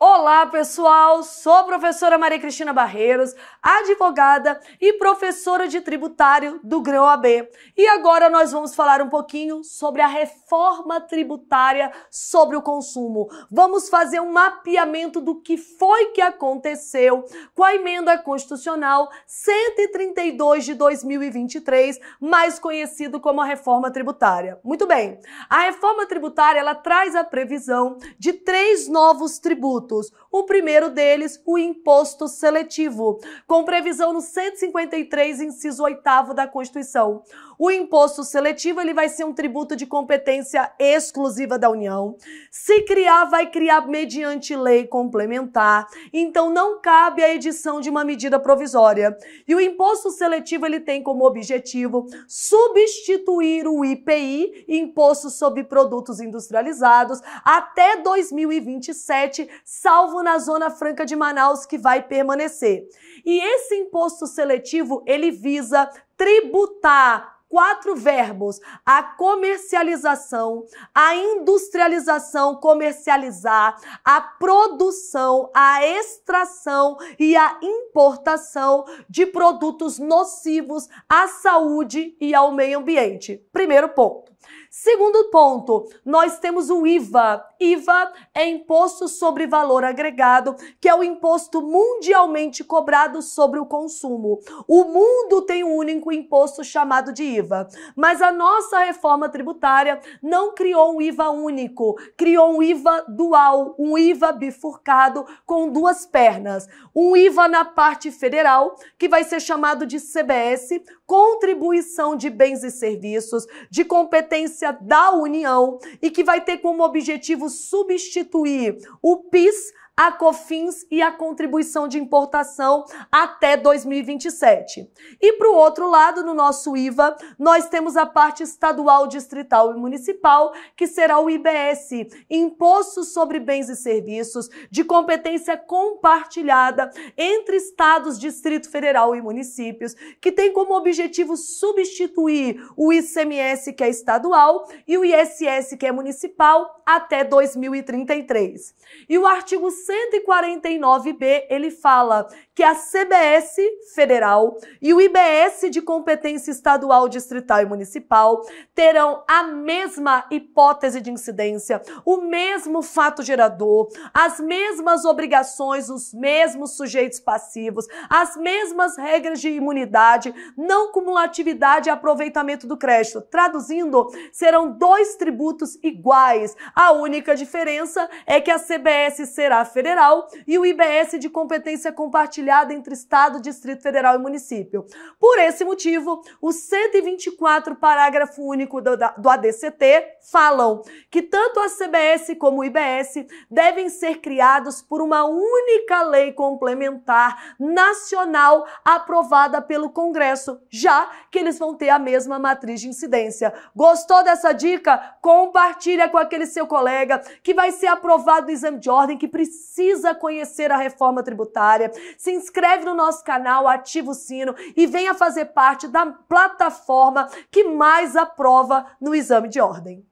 Olá, pessoal! Sou a professora Maria Cristina Barreiros, advogada e professora de tributário do GREOAB. E agora nós vamos falar um pouquinho sobre a reforma tributária sobre o consumo. Vamos fazer um mapeamento do que foi que aconteceu com a emenda constitucional 132 de 2023, mais conhecido como a reforma tributária. Muito bem. A reforma tributária, ela traz a previsão de três novos tributos frutos o primeiro deles, o imposto seletivo, com previsão no 153, inciso 8 da Constituição. O imposto seletivo ele vai ser um tributo de competência exclusiva da União. Se criar, vai criar mediante lei complementar. Então não cabe a edição de uma medida provisória. E o imposto seletivo ele tem como objetivo substituir o IPI, imposto sobre produtos industrializados, até 2027, salvo na Zona Franca de Manaus que vai permanecer. E esse imposto seletivo, ele visa tributar quatro verbos: a comercialização, a industrialização, comercializar, a produção, a extração e a importação de produtos nocivos à saúde e ao meio ambiente. Primeiro ponto. Segundo ponto, nós temos o IVA. IVA é imposto sobre valor agregado, que é o imposto mundialmente cobrado sobre o consumo. O mundo tem um único imposto chamado de IVA, mas a nossa reforma tributária não criou um IVA único, criou um IVA dual, um IVA bifurcado com duas pernas. Um IVA na parte federal, que vai ser chamado de CBS, contribuição de bens e serviços, de competência da União e que vai ter como objetivo substituir o PIS, a COFINS e a contribuição de importação até 2027. E para o outro lado, no nosso IVA, nós temos a parte estadual, distrital e municipal, que será o IBS, Imposto sobre Bens e Serviços, de competência compartilhada entre estados, Distrito Federal e municípios, que tem como objetivo substituir o ICMS, que é estadual, e o ISS, que é municipal, até 2033. E o artigo 149b, ele fala que a CBS federal e o IBS de competência estadual, distrital e municipal terão a mesma hipótese de incidência, o mesmo fato gerador, as mesmas obrigações, os mesmos sujeitos passivos, as mesmas regras de imunidade, não cumulatividade e aproveitamento do crédito. Traduzindo, serão dois tributos iguais. A única diferença é que a CBS será federal e o IBS de competência compartilhada compartilhada entre Estado, Distrito Federal e município. Por esse motivo, o 124, parágrafo único do, do ADCT, falam que tanto a CBS como o IBS devem ser criados por uma única lei complementar nacional aprovada pelo Congresso, já que eles vão ter a mesma matriz de incidência. Gostou dessa dica? Compartilha com aquele seu colega que vai ser aprovado no exame de ordem, que precisa conhecer a reforma tributária, se inscreve no nosso canal, ativa o sino e venha fazer parte da plataforma que mais aprova no exame de ordem.